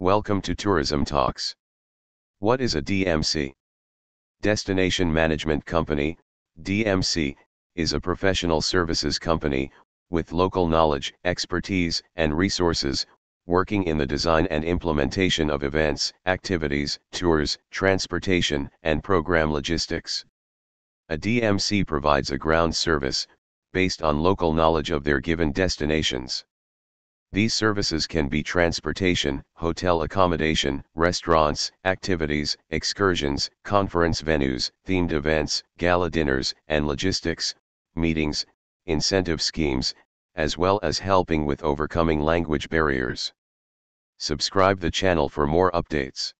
Welcome to Tourism Talks. What is a DMC? Destination Management Company, DMC, is a professional services company, with local knowledge, expertise, and resources, working in the design and implementation of events, activities, tours, transportation, and program logistics. A DMC provides a ground service, based on local knowledge of their given destinations. These services can be transportation, hotel accommodation, restaurants, activities, excursions, conference venues, themed events, gala dinners, and logistics, meetings, incentive schemes, as well as helping with overcoming language barriers. Subscribe the channel for more updates.